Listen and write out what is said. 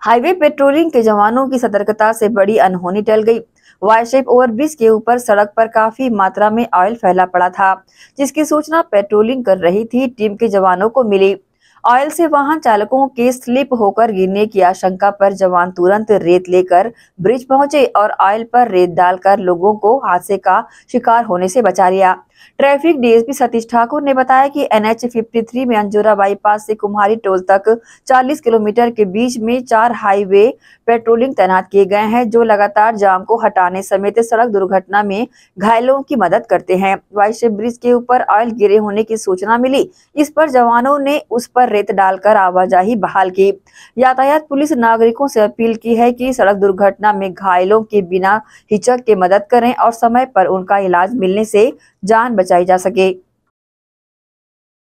highway patrolling के जवानों की सतर्कता से बड़ी अनहोनी टल गई वाई शेप ब्रिज के ऊपर सड़क पर काफी मात्रा में ऑयल फैला पड़ा था जिसकी सूचना पेट्रोलिंग कर रही थी टीम के जवानों को मिली ऑयल से वाहन चालकों के स्लिप होकर गिरने की आशंका पर जवान तुरंत रेत लेकर ब्रिज पहुंचे और ऑयल पर रेत डालकर लोगों को हादसे का शिकार होने से बचा लिया ट्रैफिक डीएसपी सतीश ठाकुर ने बताया कि एनएच 53 में अंजोरा बाईपास से कुम्हारी टोल तक 40 किलोमीटर के बीच में चार हाईवे पेट्रोलिंग तैनात किए गए हैं जो लगातार जाम को हटाने समेत सड़क दुर्घटना में घायलों की मदद करते हैं वाइस ब्रिज के ऊपर ऑयल गिरे होने की सूचना मिली इस पर जवानों ने उस पर रेत डालकर आवाजाही बहाल की यातायात पुलिस नागरिकों से अपील की है की सड़क दुर्घटना में घायलों के बिना हिचक के मदद करें और समय पर उनका इलाज मिलने से जान बचाई जा सके